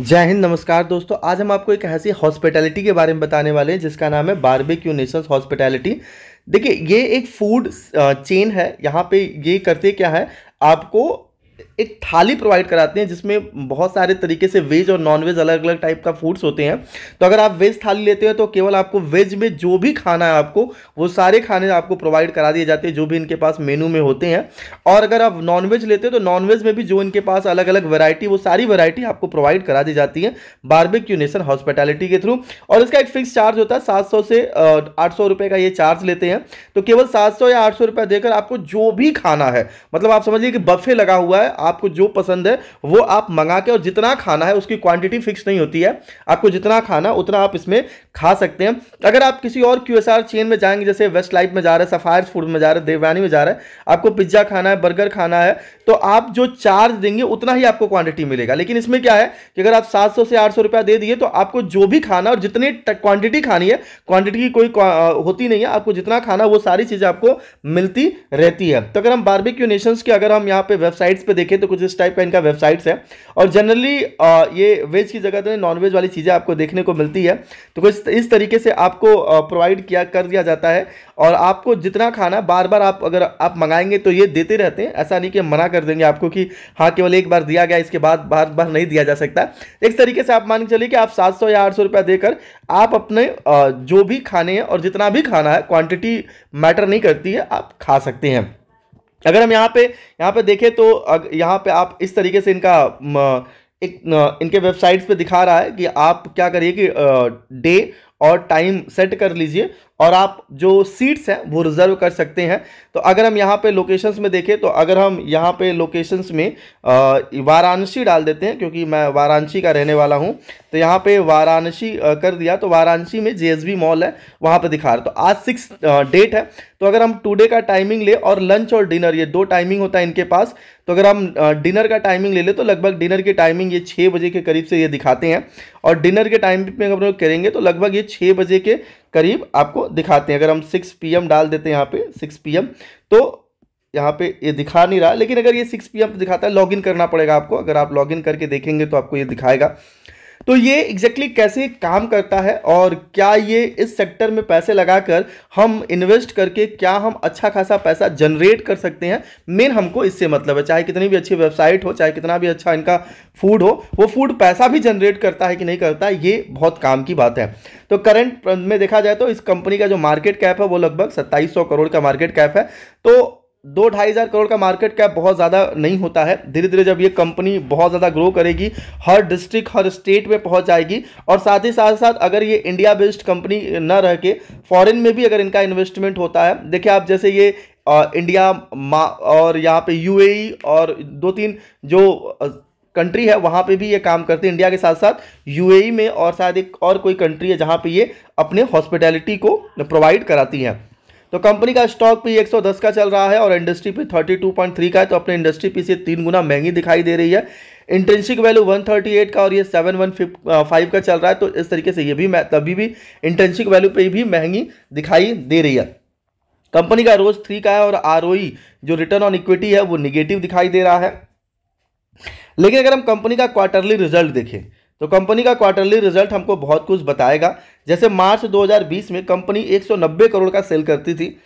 जय हिंद नमस्कार दोस्तों आज हम आपको एक ऐसी हॉस्पिटैलिटी के बारे में बताने वाले हैं जिसका नाम है बारबेक्यू नेशंस हॉस्पिटैलिटी देखिए ये एक फूड चेन है यहाँ पे ये करते क्या है आपको एक थाली प्रोवाइड कराते हैं जिसमें बहुत सारे तरीके से वेज और नॉन वेज अलग अलग टाइप का फूड्स होते हैं तो अगर आप वेज थाली लेते हैं तो केवल आपको वेज में जो भी खाना है आपको वो सारे खाने आपको प्रोवाइड करा दिए जाते हैं जो भी इनके पास मेनू में होते हैं और अगर आप नॉन वेज लेते हैं तो नॉन वेज में भी जो इनके पास अलग अलग वेरायटी वो सारी वेरायटी आपको प्रोवाइड करा दी जाती है बारबेक्यू नेशन हॉस्पिटैलिटी के थ्रू और इसका एक फिक्स चार्ज होता है सात से आठ सौ का ये चार्ज लेते हैं तो केवल सात या आठ सौ देकर आपको जो भी खाना है मतलब आप समझिए कि बफे लगा हुआ है है आपको जो पसंद है वो आप मंगा के और जितना खाना है उसकी क्वांटिटी फिक्स नहीं होती है आपको जितना खाना उतना आप इसमें खा सकते हैं अगर आप किसी और क्यू चेन में जाएंगे जैसे वेस्ट लाइफ में जा रहे हैं सफायर फूड में जा रहे हैं देवयानी में जा रहे हैं आपको पिज्ज़ा खाना है बर्गर खाना है तो आप जो चार्ज देंगे उतना ही आपको क्वांटिटी मिलेगा लेकिन इसमें क्या है कि अगर आप 700 से 800 रुपया दे दिए तो आपको जो भी खाना और जितनी क्वांटिटी खानी है क्वांटिटी की कोई होती नहीं है आपको जितना खाना वो सारी चीज़ें आपको मिलती रहती है तो अगर हम बारबिक्यू नेशन की अगर हम यहाँ पे वेबसाइट्स पर देखें तो कुछ इस टाइप का इनका वेबसाइट्स है और जनरली ये वेज की जगह तो नॉन वेज वाली चीज़ें आपको देखने को मिलती है तो कुछ इस तरीके से आपको प्रोवाइड किया कर दिया जाता है और आपको जितना खाना बार बार आप अगर आप मंगाएंगे तो ये देते रहते हैं ऐसा नहीं कि मना कर देंगे आपको कि हाँ केवल एक बार दिया गया इसके बाद बार बार नहीं दिया जा सकता इस तरीके से आप मान के चलिए कि आप सात सौ या आठ सौ रुपया देकर आप अपने जो भी खाने हैं और जितना भी खाना है क्वान्टिटी मैटर नहीं करती है आप खा सकते हैं अगर हम यहाँ पे यहाँ पे देखें तो यहाँ पे आप इस तरीके से इनका एक इनके वेबसाइट्स पे दिखा रहा है कि आप क्या करिए कि डे और टाइम सेट कर लीजिए और आप जो सीट्स हैं वो रिज़र्व कर सकते हैं तो अगर हम यहाँ पे लोकेशंस में देखें तो अगर हम यहाँ पे लोकेशंस में वाराणसी डाल देते हैं क्योंकि मैं वाराणसी का रहने वाला हूँ तो यहाँ पे वाराणसी कर दिया तो वाराणसी में जे मॉल है वहाँ पर दिखा रहा तो आज सिक्स डेट है तो अगर हम टुडे का टाइमिंग ले और लंच और डिनर ये दो टाइमिंग होता है इनके पास तो अगर हम डिनर का टाइमिंग ले ले तो लगभग डिनर की टाइमिंग ये छः बजे के करीब से ये दिखाते हैं और डिनर के टाइम में हम लोग करेंगे तो लगभग ये छः बजे के करीब आपको दिखाते हैं अगर हम सिक्स पी डाल देते हैं यहाँ पर सिक्स पी तो यहाँ पे ये दिखा नहीं रहा लेकिन अगर ये सिक्स पी दिखाता है लॉगिन करना पड़ेगा आपको अगर आप लॉगिन करके देखेंगे तो आपको ये दिखाएगा तो ये एग्जैक्टली exactly कैसे काम करता है और क्या ये इस सेक्टर में पैसे लगाकर हम इन्वेस्ट करके क्या हम अच्छा खासा पैसा जनरेट कर सकते हैं मेन हमको इससे मतलब है चाहे कितनी भी अच्छी वेबसाइट हो चाहे कितना भी अच्छा इनका फूड हो वो फूड पैसा भी जनरेट करता है कि नहीं करता ये बहुत काम की बात है तो करंट में देखा जाए तो इस कंपनी का जो मार्केट कैप है वो लगभग सत्ताईस करोड़ का मार्केट कैप है तो दो ढाई हज़ार करोड़ का मार्केट कैप बहुत ज़्यादा नहीं होता है धीरे धीरे जब ये कंपनी बहुत ज़्यादा ग्रो करेगी हर डिस्ट्रिक्ट हर स्टेट में पहुंच जाएगी और साथ ही साथ साथ अगर ये इंडिया बेस्ड कंपनी न रह के फॉरेन में भी अगर इनका इन्वेस्टमेंट होता है देखिए आप जैसे ये आ, इंडिया मा और यहाँ पे यूएई e और दो तीन जो कंट्री है वहाँ पे भी ये काम करते हैं इंडिया के साथ साथ यूएई में और शायद एक और कोई कंट्री है जहाँ पे ये अपने हॉस्पिटैलिटी को प्रोवाइड कराती हैं तो कंपनी का स्टॉक भी 110 का चल रहा है और इंडस्ट्री पे 32.3 का है तो अपने इंडस्ट्री पी से तीन गुना महंगी दिखाई दे रही है इंटेंसिक वैल्यू 138 का और ये 715 का चल रहा है तो इस तरीके से ये भी तभी भी इंटेंसिक वैल्यू पे भी महंगी दिखाई दे रही है कंपनी का रोज थ्री का है और आर e जो रिटर्न ऑन इक्विटी है वो निगेटिव दिखाई दे रहा है लेकिन अगर हम कंपनी का क्वार्टरली रिजल्ट देखें तो कंपनी का क्वार्टरली रिजल्ट हमको बहुत कुछ बताएगा जैसे मार्च 2020 में कंपनी 190 करोड़ का सेल करती थी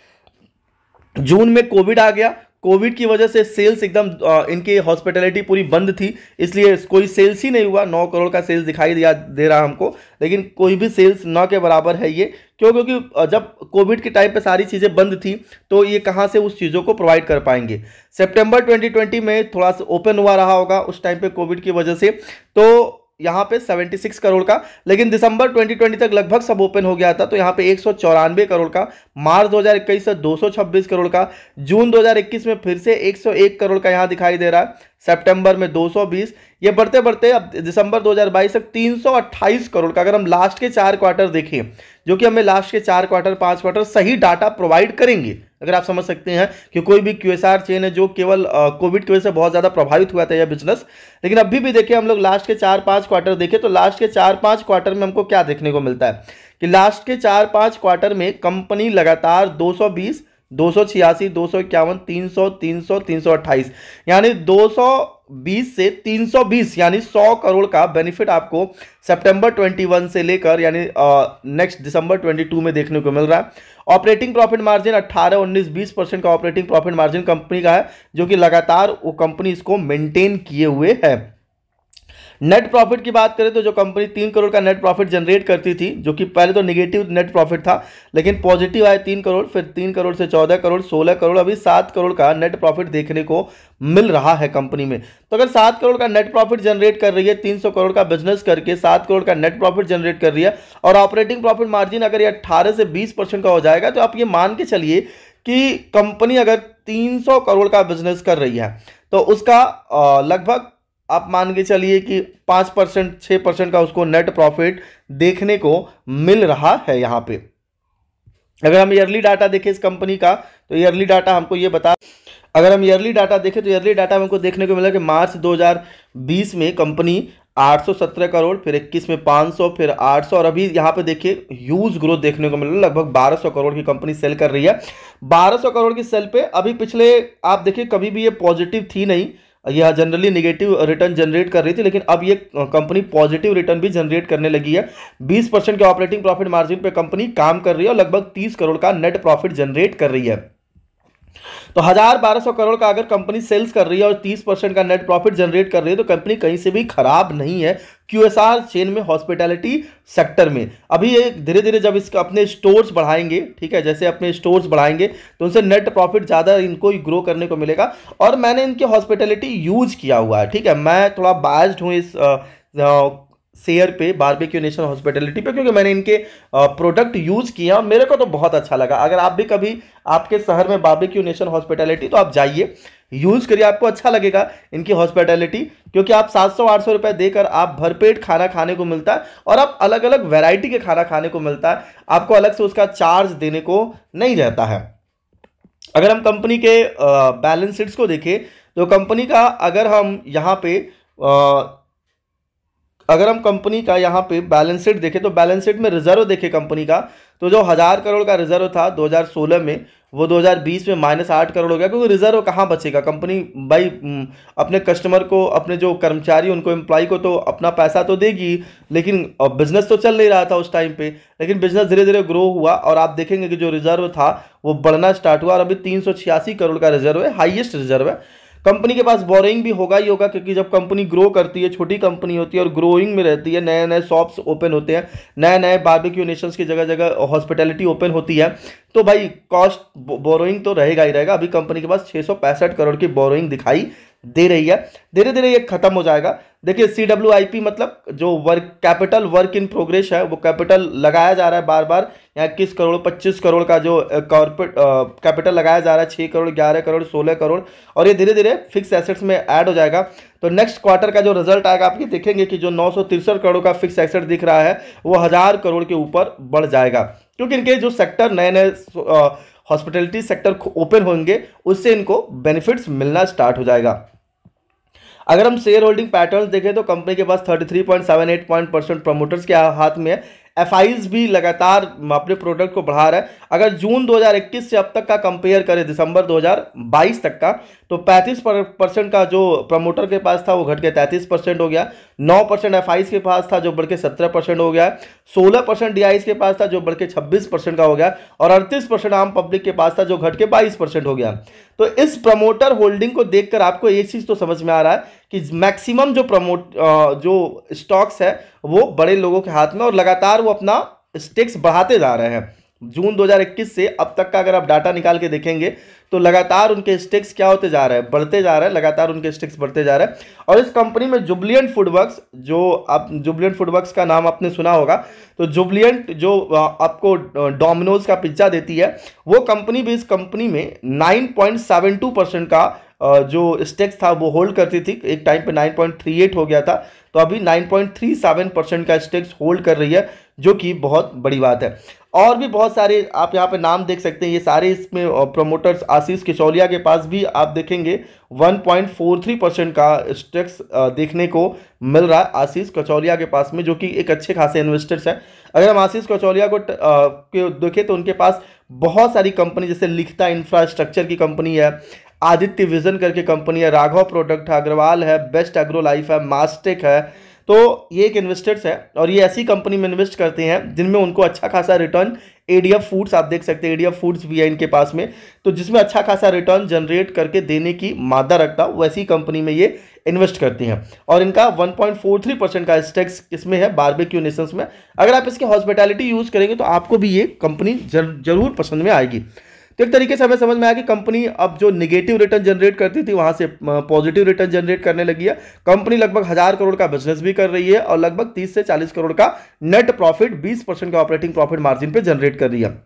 जून में कोविड आ गया कोविड की वजह से सेल्स एकदम इनकी हॉस्पिटलिटी पूरी बंद थी इसलिए कोई सेल्स ही नहीं हुआ नौ करोड़ का सेल्स दिखाई दिया दे रहा हमको लेकिन कोई भी सेल्स नौ के बराबर है ये क्यों क्योंकि जब कोविड के टाइम पे सारी चीज़ें बंद थी तो ये कहाँ से उस चीज़ों को प्रोवाइड कर पाएंगे सितंबर 2020 में थोड़ा सा ओपन हुआ रहा होगा उस टाइम पर कोविड की वजह से तो यहाँ पे 76 करोड़ का लेकिन दिसंबर 2020 तक लगभग सब ओपन हो गया था तो यहाँ पे एक करोड़ का मार्च 2021 से 226 करोड़ का जून 2021 में फिर से 101 करोड़ का यहाँ दिखाई दे रहा है सितंबर में 220 ये बढ़ते बढ़ते अब दिसंबर 2022 तक 328 करोड़ का अगर हम लास्ट के चार क्वार्टर देखें जो कि हमें लास्ट के चार क्वार्टर पांच क्वार्टर सही डाटा प्रोवाइड करेंगे अगर आप समझ सकते हैं कि कोई भी क्यू चेन है जो केवल कोविड की वजह से बहुत ज़्यादा प्रभावित हुआ था यह बिजनेस लेकिन अभी भी देखें हम लोग लास्ट के चार पाँच क्वार्टर देखें तो लास्ट के चार पाँच क्वार्टर में हमको क्या देखने को मिलता है कि लास्ट के चार पाँच क्वार्टर में कंपनी लगातार दो दो सौ छियासी दो सौ इक्यावन तीन सौ तीन सौ तीन सौ अट्ठाईस यानी दो सौ बीस से तीन सौ बीस यानी सौ करोड़ का बेनिफिट आपको सितंबर ट्वेंटी वन से लेकर यानी नेक्स्ट दिसंबर ट्वेंटी टू में देखने को मिल रहा है ऑपरेटिंग प्रॉफिट मार्जिन अट्ठारह उन्नीस बीस परसेंट का ऑपरेटिंग प्रॉफिट मार्जिन कंपनी का है जो कि लगातार वो कंपनी इसको मेंटेन किए हुए है नेट प्रॉफिट की बात करें तो जो कंपनी तीन करोड़ का नेट प्रॉफिट जनरेट करती थी जो कि पहले तो निगेटिव नेट प्रॉफिट था लेकिन पॉजिटिव आए तीन करोड़ फिर तीन करोड़ से चौदह करोड़ सोलह करोड़ अभी सात करोड़ का नेट प्रॉफिट देखने को मिल रहा है कंपनी में तो अगर सात करोड़ का नेट प्रॉफिट जनरेट कर रही है तीन सौ करोड़ का बिजनेस करके सात करोड़ का नेट प्रॉफिट जनरेट कर रही है और ऑपरेटिंग प्रॉफिट मार्जिन अगर ये अट्ठारह से बीस परसेंट का हो जाएगा तो आप ये मान के चलिए कि कंपनी अगर 300 करोड़ का बिजनेस कर रही है तो उसका लगभग आप मान के चलिए कि पाँच परसेंट छः परसेंट का उसको नेट प्रॉफिट देखने को मिल रहा है यहाँ पे अगर हम ईयरली डाटा देखें इस कंपनी का तो ईयरली डाटा हमको ये बता अगर हम ईयरली डाटा देखें तो ईयरली डाटा हमको देखने को मिला कि मार्च 2020 में कंपनी 817 करोड़ फिर 21 में 500 फिर 800 और अभी यहाँ पे देखिए ह्यूज ग्रोथ देखने को मिल रहा है लगभग 1200 करोड़ की कंपनी सेल कर रही है 1200 करोड़ की सेल पे अभी पिछले आप देखिए कभी भी ये पॉजिटिव थी नहीं यह जनरली निगेटिव रिटर्न जनरेट कर रही थी लेकिन अब ये कंपनी पॉजिटिव रिटर्न भी जनरेट करने लगी है 20 परसेंट के ऑपरेटिंग प्रॉफिट मार्जिन पे कंपनी काम कर रही है और लगभग 30 करोड़ का नेट प्रॉफिट जनरेट कर रही है तो हज़ार बारह सौ करोड़ का अगर कंपनी सेल्स कर रही है और तीस परसेंट का नेट प्रॉफिट जनरेट कर रही है तो कंपनी कहीं से भी खराब नहीं है क्यू एस आर चेन में हॉस्पिटैलिटी सेक्टर में अभी ये धीरे धीरे जब इसका अपने स्टोर्स बढ़ाएंगे ठीक है जैसे अपने स्टोर्स बढ़ाएंगे तो उनसे नेट प्रॉफिट ज़्यादा इनको ग्रो करने को मिलेगा और मैंने इनके हॉस्पिटैलिटी यूज किया हुआ है ठीक है मैं थोड़ा बायस्ड हूँ इस आ, आ, शेयर पे बारबेक्यू नेशन हॉस्पिटलिटी पे क्योंकि मैंने इनके प्रोडक्ट यूज़ किया और मेरे को तो बहुत अच्छा लगा अगर आप भी कभी आपके शहर में बारबेक्यू नेशन हॉस्पिटलिटी तो आप जाइए यूज़ करिए आपको अच्छा लगेगा इनकी हॉस्पिटलिटी क्योंकि आप 700-800 रुपए देकर आप भरपेट खाना खाने को मिलता है और आप अलग अलग वेराइटी के खाना खाने को मिलता है आपको अलग से उसका चार्ज देने को नहीं रहता है अगर हम कंपनी के बैलेंस शीट्स को देखें तो कंपनी का अगर हम यहाँ पे अगर हम कंपनी का यहाँ पे बैलेंस शीट देखें तो बैलेंस शीट में रिजर्व देखें कंपनी का तो जो हज़ार करोड़ का रिजर्व था 2016 में वो 2020 में माइनस आठ करोड़ हो गया क्योंकि रिजर्व कहाँ बचेगा कंपनी भाई अपने कस्टमर को अपने जो कर्मचारी उनको एम्प्लॉय को तो अपना पैसा तो देगी लेकिन बिजनेस तो चल नहीं रहा था उस टाइम पे लेकिन बिजनेस धीरे धीरे ग्रो हुआ और आप देखेंगे कि जो रिजर्व था वो बढ़ना स्टार्ट हुआ और अभी तीन करोड़ का रिजर्व है हाइएस्ट रिजर्व है कंपनी के पास बोरिंग भी होगा ही होगा क्योंकि जब कंपनी ग्रो करती है छोटी कंपनी होती है और ग्रोइंग में रहती है नए नए शॉप्स ओपन होते हैं नए नए बारबेक्यू नेशंस की जगह जगह हॉस्पिटैलिटी ओपन होती है तो भाई कॉस्ट बोरोइंग तो रहेगा ही रहेगा अभी कंपनी के पास छः करोड़ की बोरोइंग दिखाई दे रही है धीरे धीरे ये खत्म हो जाएगा देखिए सी डब्ल्यू आई पी मतलब जो work capital work in progress है वो कैपिटल लगाया जा रहा है बार बार यहाँ इक्कीस करोड़ पच्चीस करोड़ का जो कॉर्पोरेट कैपिटल लगाया जा रहा है छः करोड़ ग्यारह करोड़ सोलह करोड़ और ये धीरे धीरे फिक्स एसेट्स में ऐड हो जाएगा तो नेक्स्ट क्वार्टर का जो रिजल्ट आएगा आप ये देखेंगे कि जो नौ करोड़ का फिक्स एसेट दिख रहा है वो हज़ार करोड़ के ऊपर बढ़ जाएगा क्योंकि इनके जो सेक्टर नए नए हॉस्पिटलिटी सेक्टर ओपन होंगे उससे इनको बेनिफिट्स मिलना स्टार्ट हो जाएगा अगर हम शेयर होल्डिंग पैटर्न देखें तो कंपनी के पास 33.78 पॉइंट परसेंट प्रमोटर्स के हाथ में है एफ भी लगातार अपने प्रोडक्ट को बढ़ा रहा है अगर जून 2021 से अब तक का कंपेयर करें दिसंबर 2022 तक का तो 35 परसेंट का जो प्रमोटर के पास था वो घट के 33 परसेंट हो गया 9 परसेंट एफ के पास था जो बढ़ के सत्रह परसेंट हो गया 16 परसेंट डी के पास था जो बढ़ के छब्बीस परसेंट का हो गया और अड़तीस परसेंट आम पब्लिक के पास था जो घट के बाईस परसेंट हो गया तो इस प्रमोटर होल्डिंग को देखकर आपको ये चीज़ तो समझ में आ रहा है कि मैक्सिमम जो प्रमोट जो स्टॉक्स है वो बड़े लोगों के हाथ में और लगातार वो अपना स्टेक्स बढ़ाते जा रहे हैं जून 2021 से अब तक का अगर आप डाटा निकाल के देखेंगे तो लगातार उनके स्टेक्स क्या होते जा रहे हैं बढ़ते जा रहे हैं लगातार उनके स्टेक्स बढ़ते जा रहे हैं और इस कंपनी में जुबलियंट फूडवर्क्स जो आप जुबलियंट फूडवर्क्स का नाम आपने सुना होगा तो जुबलियंट जो आपको डोमिनोज का पिज्ज़ा देती है वो कंपनी भी इस कंपनी में नाइन परसेंट का जो स्टेक्स था वो होल्ड करती थी एक टाइम पे 9.38 हो गया था तो अभी 9.37 परसेंट का स्टेक्स होल्ड कर रही है जो कि बहुत बड़ी बात है और भी बहुत सारे आप यहाँ पे नाम देख सकते हैं ये सारे इसमें प्रमोटर्स आशीष किशोलिया के पास भी आप देखेंगे 1.43 परसेंट का स्टेक्स देखने को मिल रहा है आशीष कचौलिया के पास में जो कि एक अच्छे खासे इन्वेस्टर्स हैं अगर हम आशीष कचौलिया को देखें तो उनके पास बहुत सारी कंपनी जैसे लिखता इंफ्रास्ट्रक्चर की कंपनी है आदित्य विजन करके कंपनी है राघव प्रोडक्ट है अग्रवाल है बेस्ट एग्रो लाइफ है मास्टेक है तो ये एक इन्वेस्टर्स है और ये ऐसी कंपनी में इन्वेस्ट करते हैं जिनमें उनको अच्छा खासा रिटर्न एडीएफ फूड्स आप देख सकते हैं एडीएफ फूड्स भी है इनके पास में तो जिसमें अच्छा खासा रिटर्न जनरेट करके देने की मादा रखता वैसी कंपनी में ये इन्वेस्ट करती हैं और इनका 1.43 परसेंट का स्टेक्स किसमें है बारबेक्यू नेशंस में अगर आप इसकी हॉस्पिटैलिटी यूज़ करेंगे तो आपको भी ये कंपनी जरूर पसंद में आएगी तो एक तरीके से हमें समझ में आया कि कंपनी अब जो निगेटिव रिटर्न जनरेट करती थी वहां से पॉजिटिव रिटर्न जनरेट करने लगी है कंपनी लगभग हजार करोड़ का बिजनेस भी कर रही है और लगभग तीस से चालीस करोड़ का नेट प्रॉफिट बीस परसेंट का ऑपरेटिंग प्रॉफिट मार्जिन पर जनरेट कर रही है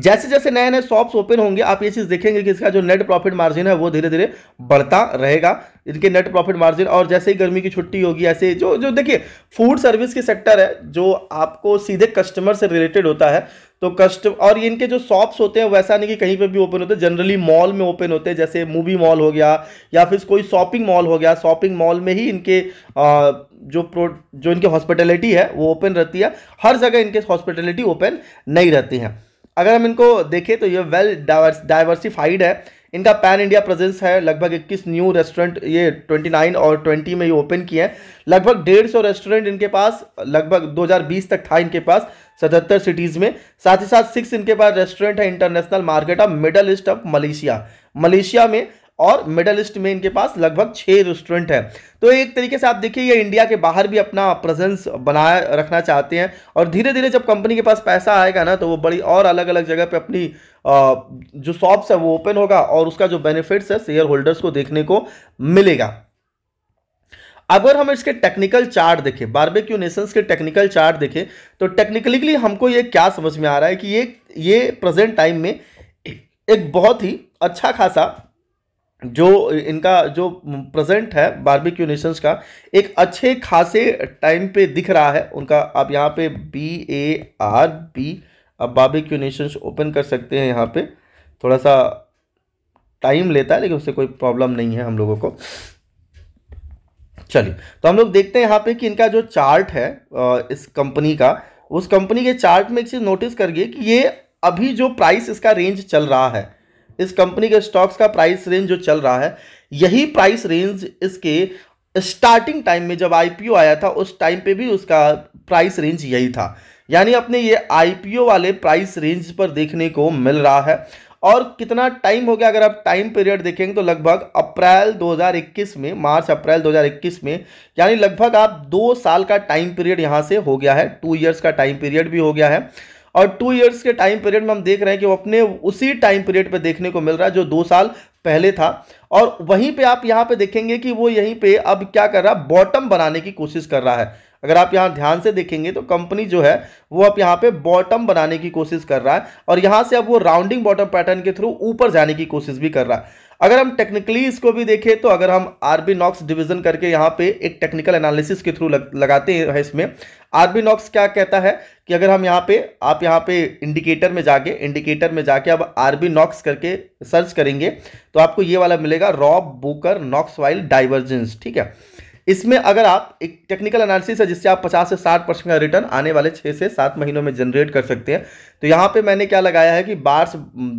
जैसे जैसे नए नए शॉप्स ओपन होंगे आप ये चीज़ देखेंगे कि इसका जो नेट प्रॉफिट मार्जिन है वो धीरे धीरे बढ़ता रहेगा इनके नेट प्रॉफिट मार्जिन और जैसे ही गर्मी की छुट्टी होगी ऐसे जो जो देखिए फूड सर्विस के सेक्टर है जो आपको सीधे कस्टमर से रिलेटेड होता है तो कस्टम और इनके जो शॉप्स होते हैं वैसा नहीं कि कहीं पे भी ओपन होते हैं जनरली मॉल में ओपन होते हैं जैसे मूवी मॉल हो गया या फिर कोई शॉपिंग मॉल हो गया शॉपिंग मॉल में ही इनके आ, जो प्रो जो इनकी हॉस्पिटलिटी है वो ओपन रहती है हर जगह इनके हॉस्पिटलिटी ओपन नहीं रहती है अगर हम इनको देखें तो ये वेल डाइवर्सिफाइड है इनका पैन इंडिया प्रेजेंस है लगभग 21 न्यू रेस्टोरेंट ये 29 और 20 में ये ओपन किए हैं लगभग डेढ़ सौ रेस्टोरेंट इनके पास लगभग 2020 तक था इनके पास सतहत्तर सिटीज़ में साथ ही साथ सिक्स इनके पास रेस्टोरेंट है international market of middle east of Malaysia Malaysia में और मिडल ईस्ट में इनके पास लगभग छः रेस्टोरेंट हैं तो एक तरीके से आप देखिए ये इंडिया के बाहर भी अपना प्रेजेंस बनाए रखना चाहते हैं और धीरे धीरे जब कंपनी के पास पैसा आएगा ना तो वो बड़ी और अलग अलग जगह पे अपनी जो शॉप्स है वो ओपन होगा और उसका जो बेनिफिट्स है शेयर होल्डर्स को देखने को मिलेगा अगर हम इसके टेक्निकल चार्ट देखें बारबेक्यू नेशंस के टेक्निकल चार्ट देखें तो टेक्निकली हमको ये क्या समझ में आ रहा है कि ये ये प्रेजेंट टाइम में एक बहुत ही अच्छा खासा जो इनका जो प्रेजेंट है बारबेक्यू नेशंस का एक अच्छे खासे टाइम पे दिख रहा है उनका आप यहाँ पे बी ए आर बी आप बारबेक्यू नेशंस ओपन कर सकते हैं यहाँ पे थोड़ा सा टाइम लेता है लेकिन उससे कोई प्रॉब्लम नहीं है हम लोगों को चलिए तो हम लोग देखते हैं यहाँ पे कि इनका जो चार्ट है इस कंपनी का उस कंपनी के चार्ट में एक चीज़ नोटिस करिए कि ये अभी जो प्राइस इसका रेंज चल रहा है इस कंपनी के स्टॉक्स का प्राइस रेंज जो चल रहा है यही प्राइस रेंज इसके स्टार्टिंग टाइम में जब आईपीओ आया था उस टाइम पे भी उसका प्राइस रेंज यही था यानी अपने ये आईपीओ वाले प्राइस रेंज पर देखने को मिल रहा है और कितना टाइम हो गया अगर आप टाइम पीरियड देखेंगे तो लगभग अप्रैल 2021 में मार्च अप्रैल 2021 में यानी लगभग आप दो साल का टाइम पीरियड यहाँ से हो गया है टू ईयर्स का टाइम पीरियड भी हो गया है और टू ईयर्स के टाइम पीरियड में हम देख रहे हैं कि वो अपने उसी टाइम पीरियड पे देखने को मिल रहा है जो दो साल पहले था और वहीं पे आप यहाँ पे देखेंगे कि वो यहीं पे अब क्या कर रहा है बॉटम बनाने की कोशिश कर रहा है अगर आप यहाँ ध्यान से देखेंगे तो कंपनी जो है वो अब यहाँ पे बॉटम बनाने की कोशिश कर रहा है और यहाँ से अब वो राउंडिंग बॉटम पैटर्न के थ्रू ऊपर जाने की कोशिश भी कर रहा है अगर हम टेक्निकली इसको भी देखें तो अगर हम आरबी नॉक्स डिविजन करके यहाँ पे एक टेक्निकल एनालिसिस के थ्रू लग, लगाते हैं इसमें आरबी नॉक्स क्या कहता है कि अगर हम यहाँ पे आप यहाँ पे इंडिकेटर में जाके इंडिकेटर में जाके अब आरबी नॉक्स करके सर्च करेंगे तो आपको ये वाला मिलेगा Rob Booker Knoxville divergence ठीक है इसमें अगर आप एक टेक्निकल एनालिसिस है जिससे आप 50 से 60 परसेंट का रिटर्न आने वाले छः से सात महीनों में जनरेट कर सकते हैं तो यहाँ पे मैंने क्या लगाया है कि बार्स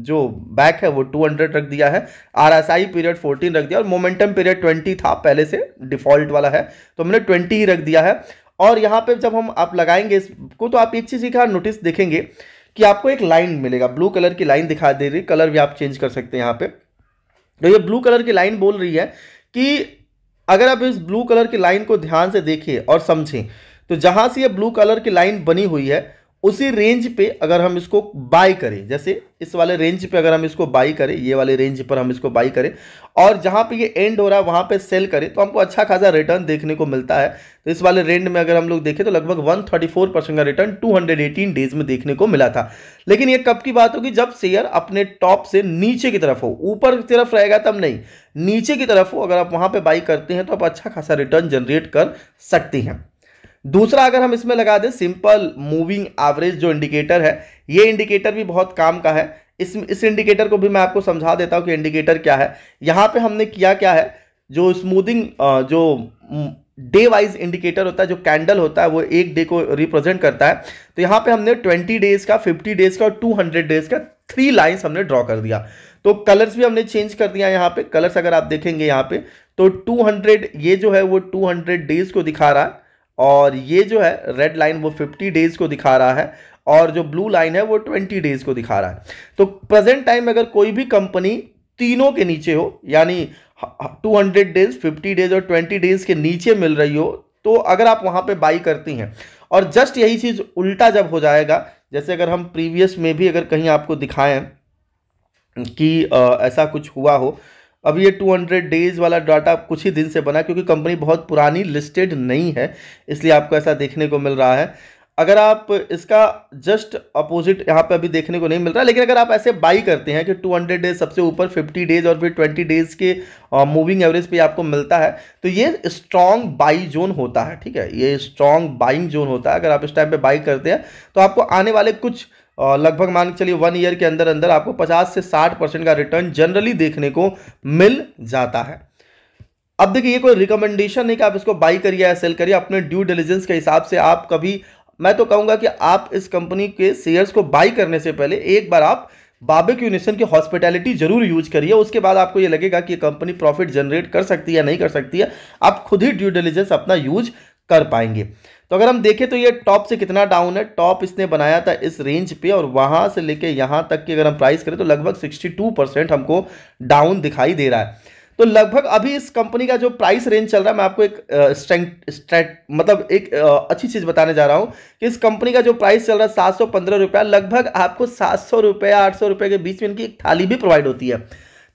जो बैक है वो 200 रख दिया है आरएसआई पीरियड 14 रख दिया और मोमेंटम पीरियड 20 था पहले से डिफॉल्ट वाला है तो हमने ट्वेंटी ही रख दिया है और यहाँ पर जब हम आप लगाएंगे इसको तो आप एक चीज़ का नोटिस देखेंगे कि आपको एक लाइन मिलेगा ब्लू कलर की लाइन दिखा दे रही कलर भी आप चेंज कर सकते हैं यहाँ पर तो ये ब्लू कलर की लाइन बोल रही है कि अगर आप इस ब्लू कलर की लाइन को ध्यान से देखें और समझें तो जहां से ये ब्लू कलर की लाइन बनी हुई है उसी रेंज पे अगर हम इसको बाई करें जैसे इस वाले रेंज पे अगर हम इसको बाई करें ये वाले रेंज पर हम इसको बाई करें और जहाँ पे ये एंड हो रहा है वहाँ पे सेल करें तो हमको अच्छा खासा रिटर्न देखने को मिलता है तो इस वाले रेंज में अगर हम लोग देखें तो लगभग 134 परसेंट का रिटर्न 218 डेज में देखने को मिला था लेकिन ये कब की बात होगी जब शेयर अपने टॉप से नीचे की तरफ हो ऊपर की तरफ रहेगा तब नहीं नीचे की तरफ हो अगर आप वहाँ पर बाई करते हैं तो आप अच्छा खासा रिटर्न जनरेट कर सकते हैं दूसरा अगर हम इसमें लगा दें सिंपल मूविंग एवरेज जो इंडिकेटर है ये इंडिकेटर भी बहुत काम का है इस इस इंडिकेटर को भी मैं आपको समझा देता हूँ कि इंडिकेटर क्या है यहाँ पे हमने किया क्या है जो स्मूदिंग जो डे वाइज इंडिकेटर होता है जो कैंडल होता है वो एक डे को रिप्रेजेंट करता है तो यहाँ पे हमने 20 डेज का 50 डेज का और टू डेज का थ्री लाइन्स हमने ड्रॉ कर दिया तो कलर्स भी हमने चेंज कर दिया यहाँ पर कलर्स अगर आप देखेंगे यहाँ पर तो टू ये जो है वो टू डेज को दिखा रहा है और ये जो है रेड लाइन वो 50 डेज़ को दिखा रहा है और जो ब्लू लाइन है वो 20 डेज़ को दिखा रहा है तो प्रेजेंट टाइम अगर कोई भी कंपनी तीनों के नीचे हो यानी 200 डेज़ 50 डेज़ और 20 डेज़ के नीचे मिल रही हो तो अगर आप वहाँ पे बाई करती हैं और जस्ट यही चीज़ उल्टा जब हो जाएगा जैसे अगर हम प्रीवियस में भी अगर कहीं आपको दिखाएं कि आ, ऐसा कुछ हुआ हो अब ये 200 डेज वाला डाटा कुछ ही दिन से बना क्योंकि कंपनी बहुत पुरानी लिस्टेड नहीं है इसलिए आपको ऐसा देखने को मिल रहा है अगर आप इसका जस्ट अपोजिट यहाँ पे अभी देखने को नहीं मिल रहा लेकिन अगर आप ऐसे बाई करते हैं कि 200 डेज सबसे ऊपर 50 डेज और फिर 20 डेज के मूविंग एवरेज पे आपको मिलता है तो ये स्ट्रॉन्ग बाई जोन होता है ठीक है ये स्ट्रॉन्ग बाइंग जोन होता है अगर आप इस टाइम पे बाई करते हैं तो आपको आने वाले कुछ लगभग मान के चलिए वन ईयर के अंदर अंदर आपको पचास से साठ परसेंट का रिटर्न जनरली देखने को मिल जाता है अब देखिए ये कोई रिकमेंडेशन नहीं कि आप इसको बाई करिए या सेल करिए अपने ड्यू डिलीजेंस के हिसाब से आप कभी मैं तो कहूँगा कि आप इस कंपनी के शेयर्स को बाई करने से पहले एक बार आप बाबेक्यू नेशन की हॉस्पिटैलिटी जरूर यूज करिए उसके बाद आपको ये लगेगा कि ये कंपनी प्रॉफिट जनरेट कर सकती है या नहीं कर सकती है आप खुद ही ड्यू डिलीजेंस अपना यूज कर पाएंगे तो अगर हम देखें तो ये टॉप से कितना डाउन है टॉप इसने बनाया था इस रेंज पे और वहाँ से लेके यहाँ तक की अगर हम प्राइस करें तो लगभग 62 परसेंट हमको डाउन दिखाई दे रहा है तो लगभग अभी इस कंपनी का जो प्राइस रेंज चल रहा है मैं आपको एक स्ट्रेंथ मतलब एक अच्छी चीज़ बताने जा रहा हूँ कि इस कंपनी का जो प्राइस चल रहा है सात सौ पंद्रह रुपया लगभग आपको सात सौ रुपया आठ सौ रुपये के बीच में इनकी एक थाली भी प्रोवाइड होती है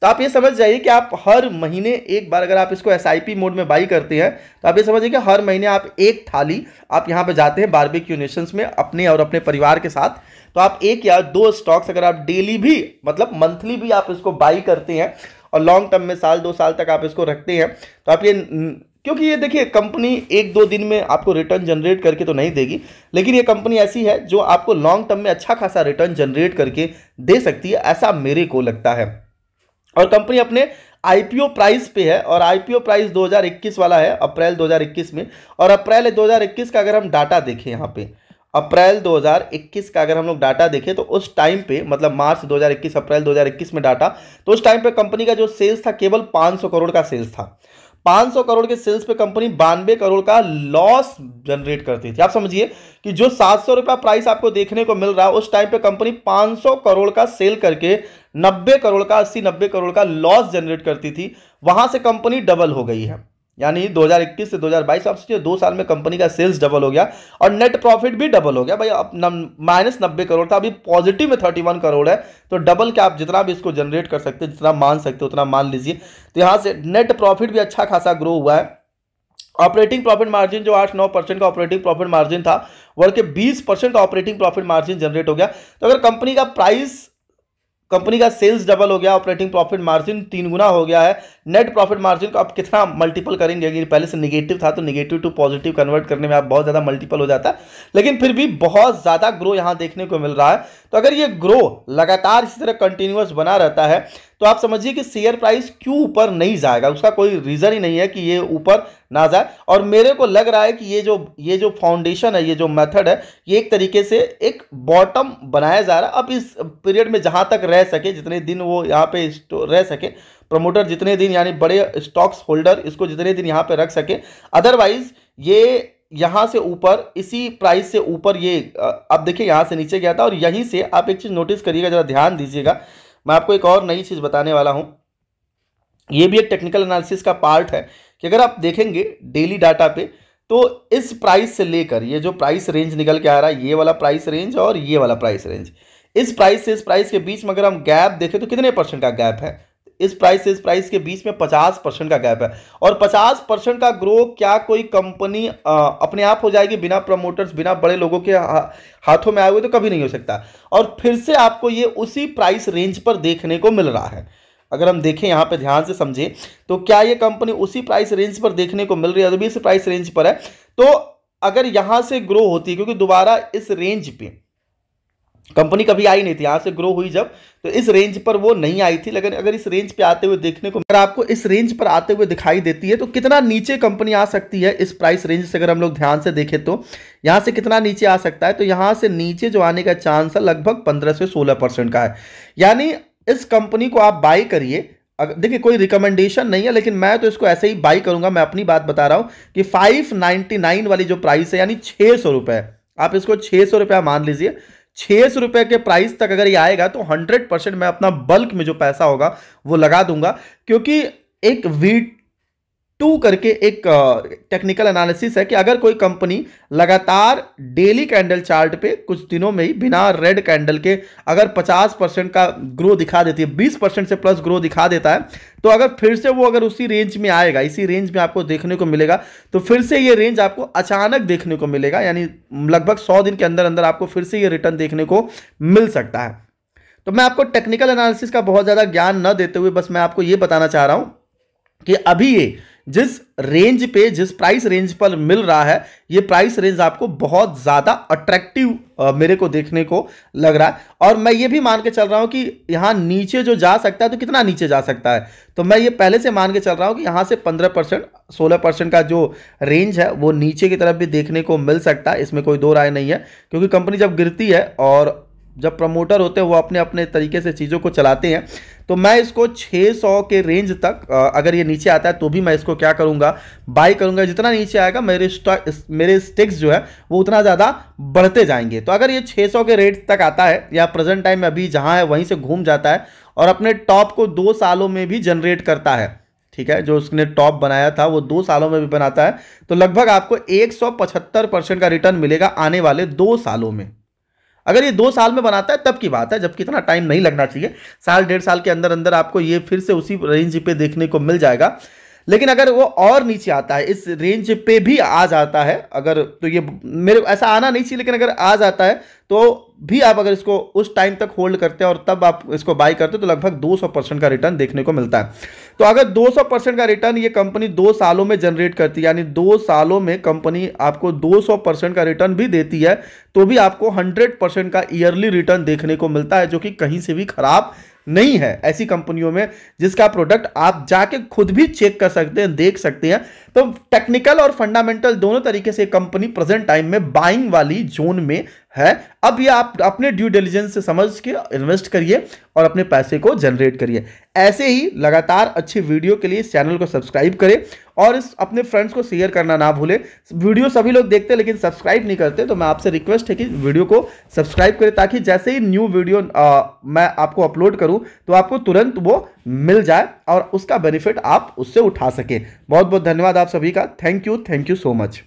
तो आप ये समझ जाइए कि आप हर महीने एक बार अगर आप इसको एस मोड में बाई करते हैं तो आप ये समझिए कि हर महीने आप एक थाली आप यहाँ पर जाते हैं बारबेक्यू नेशंस में अपने और अपने परिवार के साथ तो आप एक या दो स्टॉक्स अगर आप डेली भी मतलब मंथली भी आप इसको बाई करते हैं और लॉन्ग टर्म में साल दो साल तक आप इसको रखते हैं तो आप ये क्योंकि ये देखिए कंपनी एक दो दिन में आपको रिटर्न जनरेट करके तो नहीं देगी लेकिन ये कंपनी ऐसी है जो आपको लॉन्ग टर्म में अच्छा खासा रिटर्न जनरेट करके दे सकती है ऐसा मेरे को लगता है और कंपनी अपने आईपीओ प्राइस पे है और आईपीओ प्राइस 2021 वाला है अप्रैल 2021 में और अप्रैल 2021 का अगर हम डाटा देखें यहाँ पे अप्रैल 2021 का अगर हम लोग डाटा देखें तो उस टाइम पे मतलब मार्च 2021 अप्रैल 2021 में डाटा तो उस टाइम पे कंपनी का जो सेल्स था केवल 500 करोड़ का सेल्स था 500 करोड़ के सेल्स पे कंपनी बानवे करोड़ का लॉस जनरेट करती थी आप समझिए कि जो सात सौ रुपया प्राइस आपको देखने को मिल रहा है उस टाइम पे कंपनी 500 करोड़ का सेल करके 90 करोड़ का 80 90 करोड़ का लॉस जनरेट करती थी वहां से कंपनी डबल हो गई है यानी 2021 से 2022 आप सोचिए दो साल में कंपनी का सेल्स डबल हो गया और नेट प्रॉफिट भी डबल हो गया भाई अब माइनस नब्बे करोड़ था अभी पॉजिटिव में थर्टी वन करोड़ है तो डबल क्या आप जितना भी इसको जनरेट कर सकते जितना मान सकते उतना मान लीजिए तो यहाँ से नेट प्रॉफिट भी अच्छा खासा ग्रो हुआ है ऑपरेटिंग प्रॉफिट मार्जिन जो आठ नौ परसेंट का ऑपरेटिंग प्रॉफिट मार्जिन था वर्ग के बीस परसेंट का ऑपरेटिंग प्रॉफिट मार्जिन जनरेट हो गया तो अगर कंपनी का प्राइस कंपनी का सेल्स डबल हो गया ऑपरेटिंग प्रॉफिट मार्जिन तीन गुना हो गया है नेट प्रॉफिट मार्जिन को आप कितना मल्टीपल करेंगे अगर पहले से निगेटिव था तो निगेटिव टू पॉजिटिव कन्वर्ट करने में आप बहुत ज़्यादा मल्टीपल हो जाता है लेकिन फिर भी बहुत ज़्यादा ग्रो यहाँ देखने को मिल रहा है तो अगर ये ग्रो लगातार इसी तरह कंटिन्यूस बना रहता है तो आप समझिए कि शेयर प्राइस क्यों ऊपर नहीं जाएगा उसका कोई रीज़न ही नहीं है कि ये ऊपर ना जाए और मेरे को लग रहा है कि ये जो ये जो फाउंडेशन है ये जो मेथड है ये एक तरीके से एक बॉटम बनाया जा रहा है अब इस पीरियड में जहाँ तक रह सके जितने दिन वो यहाँ पे रह सके प्रमोटर जितने दिन यानी बड़े स्टॉक्स होल्डर इसको जितने दिन यहाँ पर रख सके अदरवाइज ये यहाँ से ऊपर इसी प्राइस से ऊपर ये आप देखिए यहाँ से नीचे गया था और यहीं से आप एक चीज़ नोटिस करिएगा ज़रा ध्यान दीजिएगा मैं आपको एक और नई चीज़ बताने वाला हूँ ये भी एक टेक्निकल एनालिसिस का पार्ट है कि अगर आप देखेंगे डेली डाटा पे तो इस प्राइस से लेकर ये जो प्राइस रेंज निकल के आ रहा है ये वाला प्राइस रेंज और ये वाला प्राइस रेंज इस प्राइस से इस प्राइस के बीच में अगर हम गैप देखें तो कितने परसेंट का गैप है इस प्राइस से इस प्राइस के बीच में 50 परसेंट का गैप है और 50 परसेंट का ग्रो क्या कोई कंपनी अपने आप हो जाएगी बिना प्रमोटर्स बिना बड़े लोगों के हा, हाथों में आए हुए तो कभी नहीं हो सकता और फिर से आपको ये उसी प्राइस रेंज पर देखने को मिल रहा है अगर हम देखें यहाँ पे ध्यान से समझें तो क्या ये कंपनी उसी प्राइस रेंज पर देखने को मिल रही है अभी इस प्राइस रेंज पर है तो अगर यहाँ से ग्रो होती है क्योंकि दोबारा इस रेंज पे कंपनी कभी आई नहीं थी यहाँ से ग्रो हुई जब तो इस रेंज पर वो नहीं आई थी लेकिन अगर इस रेंज पे आते हुए देखने को अगर आपको इस रेंज पर आते हुए दिखाई देती है तो कितना नीचे कंपनी आ सकती है इस प्राइस रेंज से अगर हम लोग ध्यान से देखें तो यहाँ से कितना नीचे आ सकता है तो यहाँ से नीचे जो आने का चांस है लगभग पंद्रह से सोलह परसेंट का है यानी इस कंपनी को आप बाई करिए अगर देखिए कोई रिकमेंडेशन नहीं है लेकिन मैं तो इसको ऐसे ही बाई करूंगा मैं अपनी बात बता रहा हूँ कि फाइव वाली जो प्राइस है यानी छः सौ रुपये आप इसको छः सौ रुपया मान लीजिए छह सौ रुपए के प्राइस तक अगर ये आएगा तो हंड्रेड परसेंट मैं अपना बल्क में जो पैसा होगा वो लगा दूंगा क्योंकि एक वी टू करके एक टेक्निकल एनालिसिस है कि अगर कोई कंपनी लगातार डेली कैंडल चार्ट पे कुछ दिनों में ही बिना रेड कैंडल के अगर 50 परसेंट का ग्रो दिखा देती है 20 परसेंट से प्लस ग्रो दिखा देता है तो अगर फिर से वो अगर उसी रेंज में आएगा इसी रेंज में आपको देखने को मिलेगा तो फिर से ये रेंज आपको अचानक देखने को मिलेगा यानी लगभग सौ दिन के अंदर अंदर आपको फिर से ये रिटर्न देखने को मिल सकता है तो मैं आपको टेक्निकल एनालिसिस का बहुत ज़्यादा ज्ञान न देते हुए बस मैं आपको ये बताना चाह रहा हूँ कि अभी ये जिस रेंज पे जिस प्राइस रेंज पर मिल रहा है ये प्राइस रेंज आपको बहुत ज़्यादा अट्रैक्टिव मेरे को देखने को लग रहा है और मैं ये भी मान के चल रहा हूँ कि यहाँ नीचे जो जा सकता है तो कितना नीचे जा सकता है तो मैं ये पहले से मान के चल रहा हूँ कि यहाँ से पंद्रह परसेंट सोलह परसेंट का जो रेंज है वो नीचे की तरफ भी देखने को मिल सकता है इसमें कोई दो राय नहीं है क्योंकि कंपनी जब गिरती है और जब प्रमोटर होते हैं वो अपने अपने तरीके से चीज़ों को चलाते हैं तो मैं इसको 600 के रेंज तक अगर ये नीचे आता है तो भी मैं इसको क्या करूँगा बाई करूँगा जितना नीचे आएगा मेरे मेरे स्टिक्स जो है वो उतना ज़्यादा बढ़ते जाएंगे तो अगर ये 600 के रेट तक आता है या प्रेजेंट टाइम में अभी जहाँ है वहीं से घूम जाता है और अपने टॉप को दो सालों में भी जनरेट करता है ठीक है जो उसने टॉप बनाया था वो दो सालों में भी बनाता है तो लगभग आपको एक परसेंट का रिटर्न मिलेगा आने वाले दो सालों में अगर ये दो साल में बनाता है तब की बात है जबकि इतना टाइम नहीं लगना चाहिए साल डेढ़ साल के अंदर अंदर आपको ये फिर से उसी रेंज पे देखने को मिल जाएगा लेकिन अगर वो और नीचे आता है इस रेंज पे भी आ जाता है अगर तो ये मेरे ऐसा आना नहीं चाहिए लेकिन अगर आ जाता है तो भी आप अगर इसको उस टाइम तक होल्ड करते हैं और तब आप इसको बाई करते हैं तो लगभग 200 परसेंट का रिटर्न देखने को मिलता है तो अगर 200 परसेंट का रिटर्न ये कंपनी दो सालों में जनरेट करती है यानी दो सालों में कंपनी आपको 200 परसेंट का रिटर्न भी देती है तो भी आपको 100 परसेंट का ईयरली रिटर्न देखने को मिलता है जो कि कहीं से भी खराब नहीं है ऐसी कंपनियों में जिसका प्रोडक्ट आप जाके खुद भी चेक कर सकते हैं देख सकते हैं तो टेक्निकल और फंडामेंटल दोनों तरीके से कंपनी प्रेजेंट टाइम में बाइंग वाली जोन में है अब ये आप अपने ड्यू डिलीजेंस से समझ के इन्वेस्ट करिए और अपने पैसे को जनरेट करिए ऐसे ही लगातार अच्छे वीडियो के लिए इस चैनल को सब्सक्राइब करें और इस अपने फ्रेंड्स को शेयर करना ना भूलें वीडियो सभी लोग देखते हैं लेकिन सब्सक्राइब नहीं करते तो मैं आपसे रिक्वेस्ट है कि वीडियो को सब्सक्राइब करें ताकि जैसे ही न्यू वीडियो आ, मैं आपको अपलोड करूँ तो आपको तुरंत वो मिल जाए और उसका बेनिफिट आप उससे उठा सकें बहुत बहुत धन्यवाद आप सभी का thank you thank you so much